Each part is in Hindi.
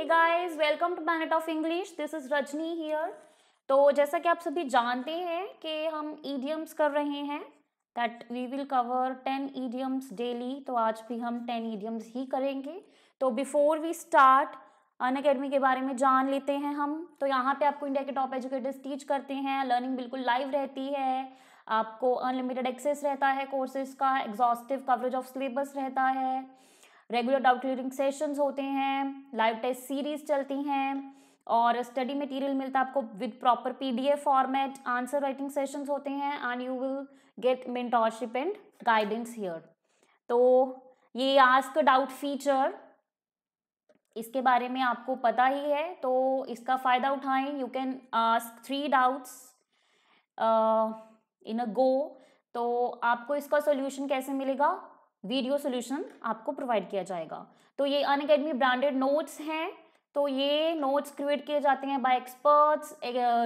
Hey guys welcome to planet of English this is Rajni here तो जैसा कि आप सभी जानते हैं कि हम ईडियम्स कर रहे हैं that we will cover ten idioms daily तो आज भी हम टेन ईडियम्स ही करेंगे तो before we start Unacademy के बारे में जान लेते हैं हम तो यहाँ पे आपको इंडिया के टॉप एजुकेटर्स टीच करते हैं लर्निंग बिल्कुल लाइव रहती है आपको अनलिमिटेड एक्सेस रहता है कोर्सेज का एग्जॉस्टिव कवरेज ऑफ सिलेबस रहता है रेगुलर डाउट क्लियरिंग सेशंस होते हैं लाइव टेस्ट सीरीज चलती हैं और स्टडी मटेरियल मिलता है आपको with proper PDF format answer writing sessions होते हैं and you will get mentorship and guidance here तो ये आस्क डाउट फीचर इसके बारे में आपको पता ही है तो इसका फ़ायदा उठाएं you can ask three doubts in a go तो आपको इसका सोल्यूशन कैसे मिलेगा वीडियो सोल्यूशन आपको प्रोवाइड किया जाएगा तो ये अन अकेडमी ब्रांडेड नोट्स हैं तो ये नोट्स क्रिएट किए जाते हैं बाय एक्सपर्ट्स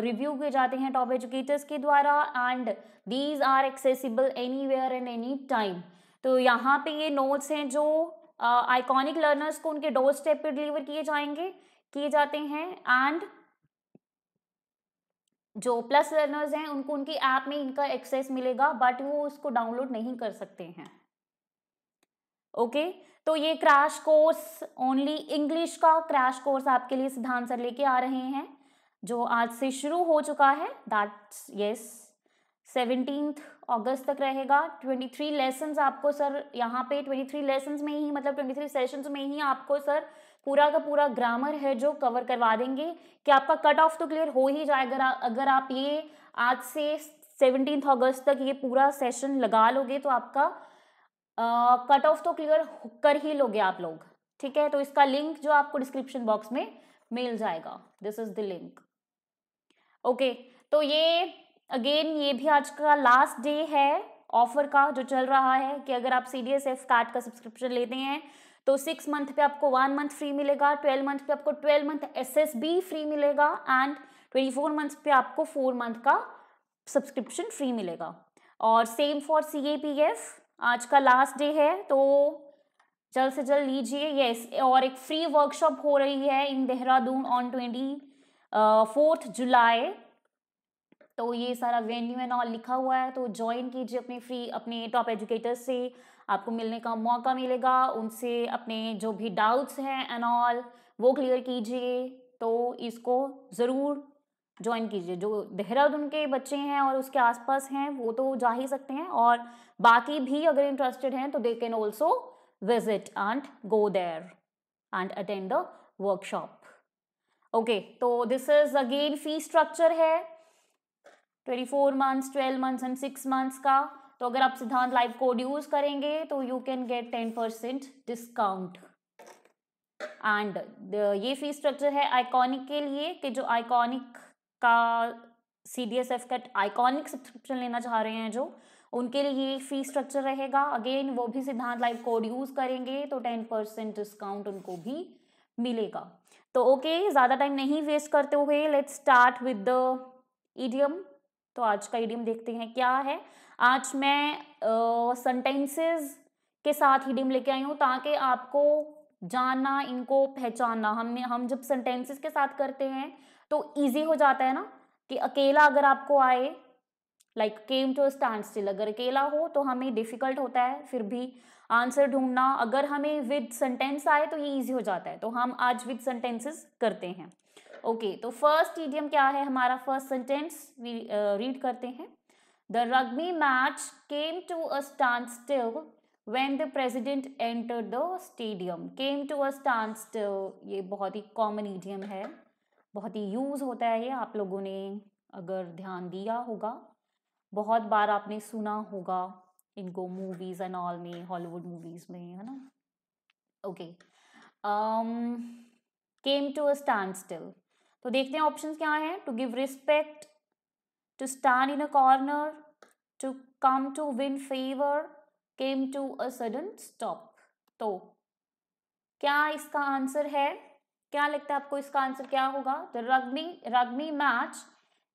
रिव्यू किए जाते हैं टॉप एजुकेटर्स के द्वारा and these are accessible anywhere and any time तो यहाँ पे ये नोट्स हैं जो आइकॉनिक uh, लर्नर्स को उनके डोर स्टेप पे डिलीवर किए जाएंगे किए जाते हैं एंड जो प्लस लर्नर्स हैं उनको उनकी ऐप में इनका एक्सेस मिलेगा बट वो उसको डाउनलोड नहीं कर सकते हैं ओके तो ये क्रैश कोर्स ओनली इंग्लिश का क्रैश कोर्स आपके लिए सिद्धांत सर लेके आ रहे हैं जो आज से शुरू हो चुका है दैट्स यस सेवनटीन अगस्त तक रहेगा ट्वेंटी थ्री लेसन्स आपको सर यहाँ पे ट्वेंटी थ्री लेसन्स में ही मतलब ट्वेंटी थ्री सेशन में ही आपको सर पूरा का पूरा ग्रामर है जो कवर करवा देंगे कि आपका कट ऑफ तो क्लियर हो ही जाएगा अगर आप ये आज से सेवनटीन अगस्त तक ये पूरा सेशन लगा लोगे तो आपका कट ऑफ तो क्लियर कर ही लोगे आप लोग ठीक है तो इसका लिंक जो आपको डिस्क्रिप्शन बॉक्स में मिल जाएगा this is the link okay तो ये अगेन ये भी आज का लास्ट डे है ऑफर का जो चल रहा है कि अगर आप C D S F card का सब्सक्रिप्शन लेते हैं तो सिक्स मंथ पे आपको वन मंथ फ्री मिलेगा ट्वेल्व मंथ पे आपको twelve month S S B free मिलेगा एंड ट्वेंटी फोर मंथ पे आपको फोर मंथ का सब्सक्रिप्शन फ्री मिलेगा और same for C A P F आज का लास्ट डे है तो जल्द से जल्द लीजिए यस और एक फ्री वर्कशॉप हो रही है in Dehradun on twenty fourth July तो ये सारा वेन्यू एंड ऑल लिखा हुआ है तो ज्वाइन कीजिए अपने फ्री अपने टॉप एजुकेटर्स से आपको मिलने का मौका मिलेगा उनसे अपने जो भी डाउट्स हैं एंड ऑल वो क्लियर कीजिए तो इसको ज़रूर ज्वाइन कीजिए जो देहरादून के बच्चे हैं और उसके आसपास हैं वो तो जा ही सकते हैं और बाकी भी अगर इंटरेस्टेड हैं तो they can also visit and go there and attend the workshop okay तो this is again fee structure है twenty four months twelve months and six months का तो अगर आप सिद्धांत लाइव कोड यूज करेंगे तो you can get ten percent discount and ये फी स्ट्रक्चर है आइकॉनिक के लिए कि जो आइकॉनिक का सी डी एस एफ का आइकॉनिक सब्सक्रिप्शन लेना चाह रहे हैं जो उनके लिए ये फी स्ट्रक्चर रहेगा अगेन वो भी सिद्धांत लाइव कोड यूज करेंगे तो टेन परसेंट डिस्काउंट उनको भी मिलेगा तो ओके ज़्यादा टाइम नहीं वेस्ट करते हुए let start with the idiom तो आज का ईडियम देखते हैं क्या है आज मैं सेंटेंसेस uh, के साथ ईडियम लेके आई हूँ ताकि आपको जानना इनको पहचानना हमने हम जब सेंटेंसेस के साथ करते हैं तो ईजी हो जाता है ना कि अकेला अगर आपको आए like came to standstill अगर अकेला हो तो हमें डिफ़िकल्ट होता है फिर भी आंसर ढूंढना अगर हमें विद सेंटेंस आए तो ये इजी हो जाता है तो हम आज विद सेंटेंसेस करते हैं ओके okay, तो फर्स्ट ईडियम क्या है हमारा फर्स्ट सेंटेंस रीड करते हैं the rugby match came to a standstill when the president enter the stadium came to a standstill ये बहुत ही कॉमन ईडियम है बहुत ही यूज़ होता है ये आप लोगों ने अगर ध्यान दिया होगा बहुत बार आपने सुना होगा इनको मूवीज़ एंड ऑल में हॉलीवुड मूवीज़ में है ना okay came to a standstill तो देखते हैं ऑप्शन क्या हैं to give respect to stand in a corner to come to win favour came to a sudden stop तो क्या इसका आंसर है क्या लगता है आपको इसका आंसर क्या होगा the rugby rugby match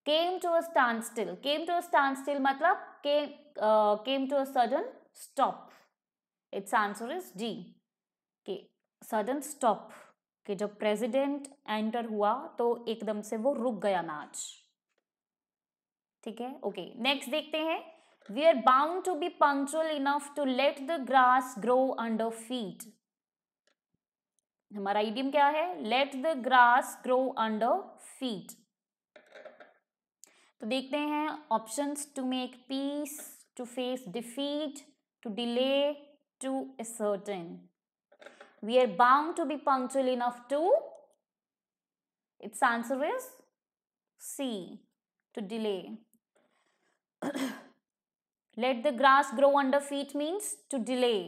came to a standstill came to a standstill मतलब came to a sudden stop it's answer is D के सडन स्टॉप कि जब प्रेसिडेंट एंटर हुआ तो एकदम से वो रुक गया मैच ठीक है ओके नेक्स्ट देखते हैं we are bound to be punctual enough to let the grass grow under feet हमारा आइडियम क्या है let the grass grow under feet तो देखते हैं options to make peace to face defeat to delay to ascertain we are bound to be punctual enough to its answer is C to delay. Let the grass grow under feet means to delay.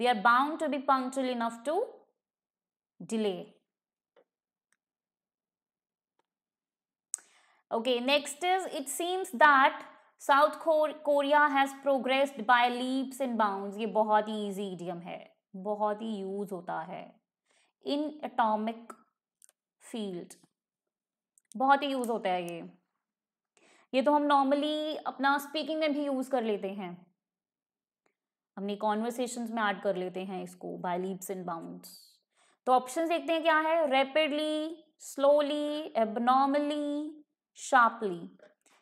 We are bound to be punctual enough to delay. Okay, next is it seems that South Korea has progressed by leaps and bounds ये बहुत ही easy idiom है बहुत ही यूज होता है इन atomic फील्ड बहुत ही यूज होता है ये ये तो हम नॉर्मली अपना स्पीकिंग में भी यूज कर लेते हैं अपनी कॉन्वर्सेशन में ऐड कर लेते हैं इसको बाय लीप्स एंड बाउंड्स तो ऑप्शन देखते हैं क्या है rapidly slowly abnormally sharply.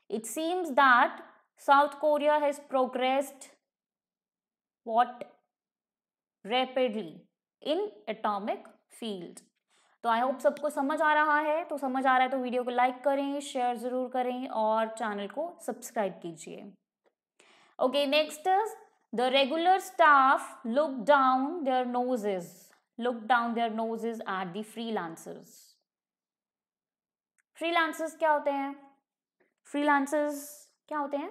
It seems that South Korea has progressed what rapidly in atomic field. तो आई होप सबको समझ आ रहा है तो समझ आ रहा है तो वीडियो को लाइक करें शेयर ज़रूर करें और चैनल को सब्सक्राइब कीजिए okay next is the regular staff look down their noses look down their noses at the freelancers freelancers क्या होते हैं फ्रीलांसर्स क्या होते हैं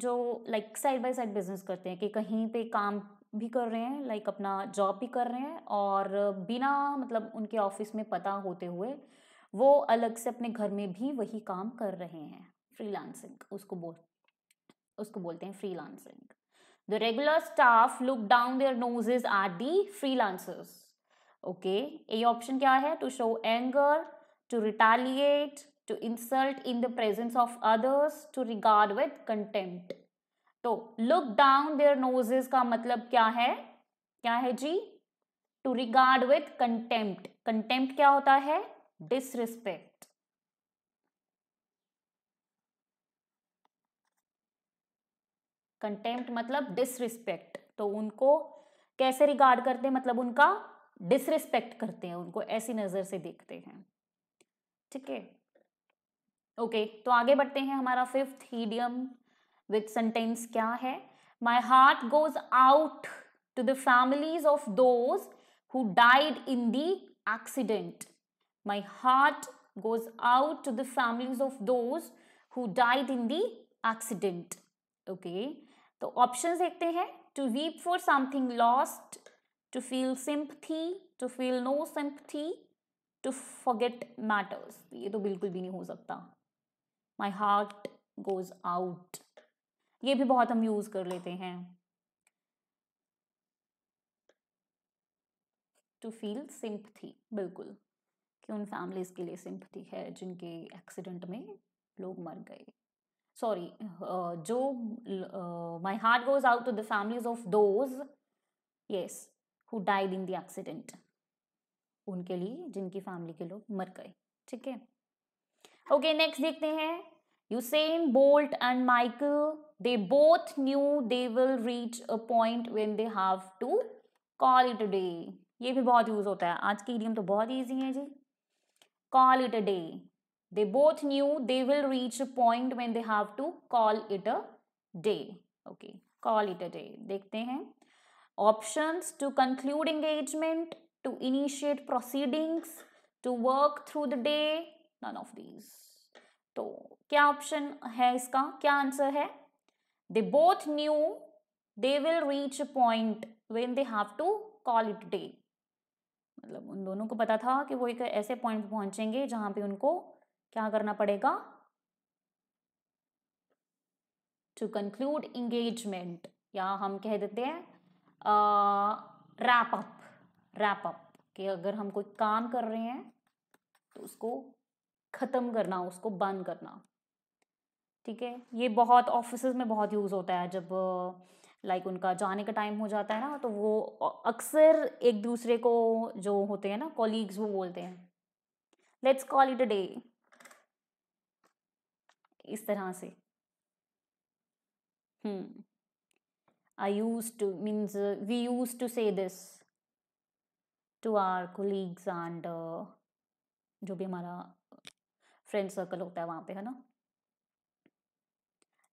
जो like side by side business करते हैं कि कहीं पे काम भी कर रहे हैं लाइक अपना जॉब भी कर रहे हैं और बिना मतलब उनके ऑफिस में पता होते हुए वो अलग से अपने घर में भी वही काम कर रहे हैं फ्रीलांसिंग उसको बोल उसको बोलते हैं freelancing the regular staff look down their noses are the freelancers okay a option क्या है to show anger to retaliate, to insult in the presence of others, to regard with contempt. to look down their noses ka matlab kya hai kya hai ji to regard with contempt contempt kya hota hai disrespect contempt मतलब डिसरिस्पेक्ट तो उनको कैसे रिगार्ड करते हैं मतलब उनका डिसरिस्पेक्ट करते हैं उनको ऐसी नज़र से देखते हैं ठीक है ओके तो आगे बढ़ते हैं हमारा फिफ्थ हीडियम विथ सेंटेंस क्या है my heart goes out to the families of those who died in the accident my heart goes out to the families of those who died in the accident okay तो ऑप्शन देखते हैं to weep for something lost to feel sympathy to feel no sympathy to forget matters ये तो बिल्कुल भी नहीं हो सकता माई हार्ट गोज आउट ये भी बहुत हम यूज कर लेते हैं टू फील सिंपथी बिल्कुल कि उन फैमिलीज के लिए सिंपथी है जिनके एक्सीडेंट में लोग मर गए सॉरी uh, जो my heart goes out to the families of those yes who died in the accident उनके लिए जिनकी फैमिली के लोग मर गए ठीक है ओके नेक्स्ट देखते हैं Usain Bolt and Michael they both knew they will reach a point when they have to call it day ये भी बहुत यूज होता है आज की इडियम तो बहुत ईजी है जी call it a day they both knew they will reach a point when they have to call it a day okay call it a day देखते हैं options to conclude engagement to initiate proceedings to work through the day none of these तो क्या ऑप्शन है इसका क्या आंसर है they both knew they will reach a point when they have to call it day मतलब उन दोनों को पता था कि वो एक ऐसे पॉइंट पर पहुंचेंगे जहां पे उनको क्या करना पड़ेगा टू कंक्लूड इंगेजमेंट या हम कह देते हैं रैप अप रैप अप कि अगर हम कोई काम कर रहे हैं तो उसको ख़त्म करना उसको बंद करना ठीक है ये बहुत ऑफिस में बहुत यूज़ होता है जब लाइक उनका जाने का टाइम हो जाता है ना तो वो अक्सर एक दूसरे को जो होते हैं ना कॉलीग्स वो बोलते हैं let's call it a day इस तरह से hmm I use to means we use to say this to our colleagues and जो भी हमारा फ्रेंड सर्कल होता है वहाँ पे है ना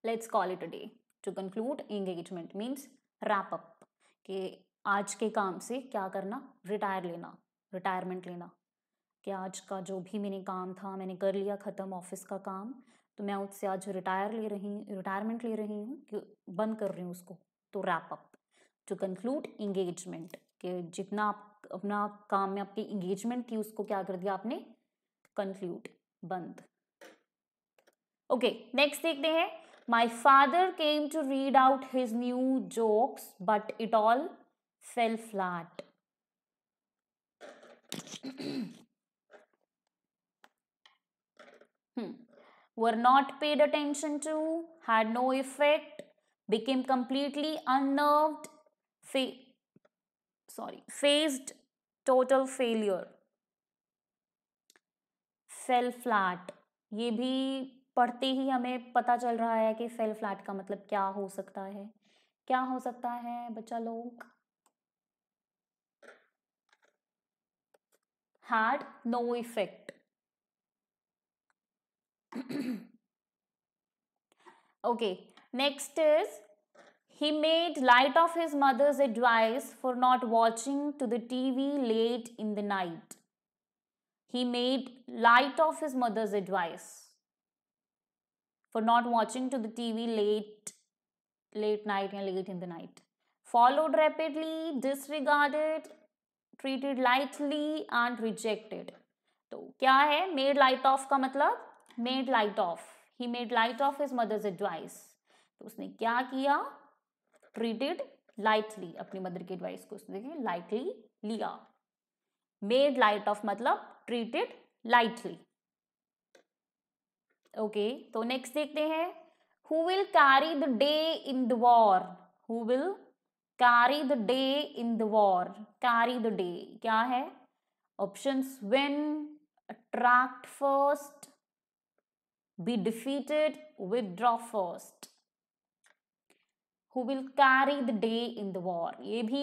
let's call it a day to conclude engagement means wrap up कि आज के काम से क्या करना रिटायर लेना रिटायरमेंट लेना कि आज का जो भी मैंने काम था मैंने कर लिया ख़त्म ऑफिस का काम तो मैं उससे आज रिटायर ले रही रिटायरमेंट ले रही हूँ बंद कर रही हूँ उसको तो wrap up to conclude engagement कि जितना आप अपना काम में आपकी इंगेजमेंट थी उसको क्या कर दिया आपने कंक्लूड बंद ओके नेक्स्ट देखते हैं my father came to read out his new jokes but it all fell flat were not paid attention to, had no effect, became completely unnerved, sorry faced total failure fell flat ये भी पढ़ते ही हमें पता चल रहा है कि फेल फ्लैट का मतलब क्या हो सकता है क्या हो सकता है बच्चा लोग had no effect okay next is He made light of his mother's advice for not watching to the TV late in the night. He made light of his mother's advice for not watching to the TV late late night and late in the night. Followed rapidly, disregarded, treated lightly and rejected. So, क्या है Made light of का मतलब made light of. He made light of his mother's advice. तो उसने क्या किया ट्रीटेड लाइटली अपनी मदर की एडवाइस को देखिए लाइटली लिया मेड लाइट ऑफ मतलब ट्रीटेड लाइटली ओके तो नेक्स्ट देखते हैं who will carry the day in the war who will carry the day in the war carry the day क्या है option win attract first be defeated withdraw first who will carry the day in the war ये भी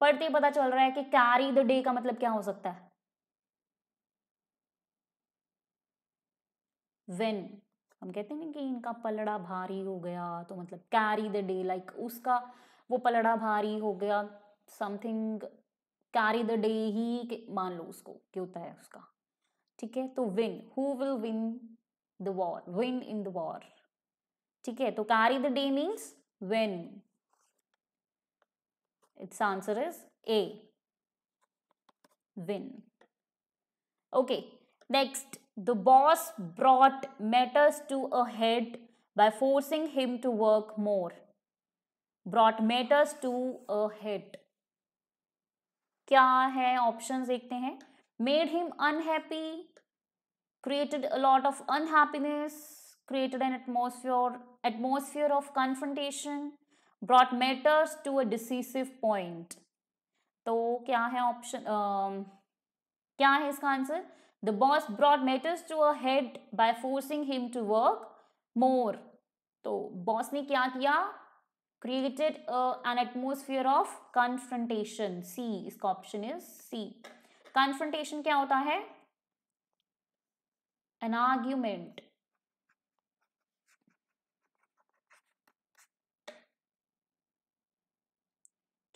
पढ़ते ही पता चल रहा है कि कैरी द डे का मतलब क्या हो सकता है When, हम कहते हैं कि इनका पलड़ा भारी हो गया तो मतलब कैरी द डे लाइक उसका वो पलड़ा भारी हो गया समथिंग कैरी द डे ही मान लो उसको क्या होता है उसका ठीक है तो win who will win the war win in the war ठीक है तो carry the day means when it's answer is a win okay next the boss brought matters to a head by forcing him to work more brought matters to a head क्या है ऑप्शन देखते हैं made him unhappy created a lot of unhappiness created an atmosphere atmosphere of confrontation, brought matters to a decisive point. तो क्या है ऑप्शन क्या है इसका answer the boss brought matters to a head by forcing him to work more तो बॉस ने क्या किया created an atmosphere of confrontation C इसका ऑप्शन इज सी कन्फ्रंटेशन क्या होता है एन आर्ग्यूमेंट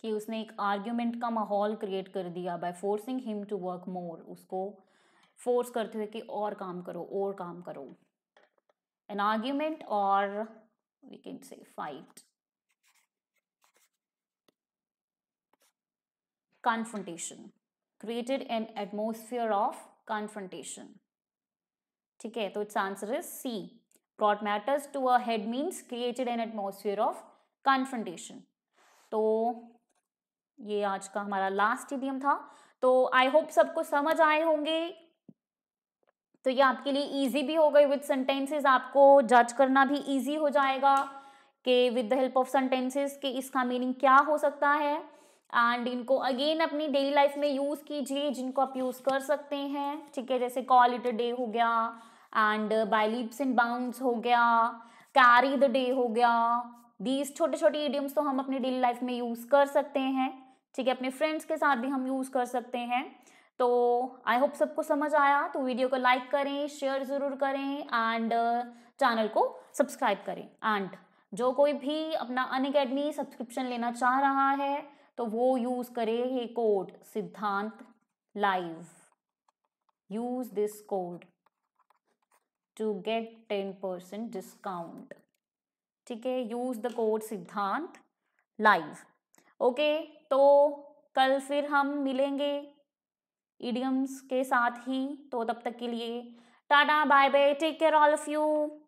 कि उसने एक आर्ग्यूमेंट का माहौल क्रिएट कर दिया by forcing him to work more उसको फोर्स करते हुए कि और काम करो और काम करो एन आर्ग्यूमेंट और we can say fight confrontation created an atmosphere of confrontation ठीक है तो it's answer is see brought matters to add means created an atmosphere of confrontation तो ये आज का हमारा लास्ट इडियम था तो आई होप सबको समझ आए होंगे तो ये आपके लिए इजी भी हो गई विद सेंटेंसेस आपको जज करना भी इजी हो जाएगा कि with the help of sentences कि इसका मीनिंग क्या हो सकता है एंड इनको अगेन अपनी डेली लाइफ में यूज़ कीजिए जिनको आप यूज़ कर सकते हैं ठीक है जैसे कॉल इट अ डे हो गया and by leaps and bounds हो गया कैरी द डे हो गया दीज छोटे छोटे इडियम्स तो हम अपनी डेली लाइफ में यूज़ कर सकते हैं ठीक है अपने फ्रेंड्स के साथ भी हम यूज़ कर सकते हैं तो आई होप सबको समझ आया तो वीडियो को लाइक करें शेयर ज़रूर करें एंड चैनल uh, को सब्सक्राइब करें एंड जो कोई भी अपना अन अकेडमी सब्सक्रिप्शन लेना चाह रहा है तो वो यूज़ करे ये code Siddhant live use this code to get ten percent discount ठीक है use the code Siddhant live okay तो कल फिर हम मिलेंगे ईडियम्स के साथ ही तो तब तक के लिए tata bye bye take care all of you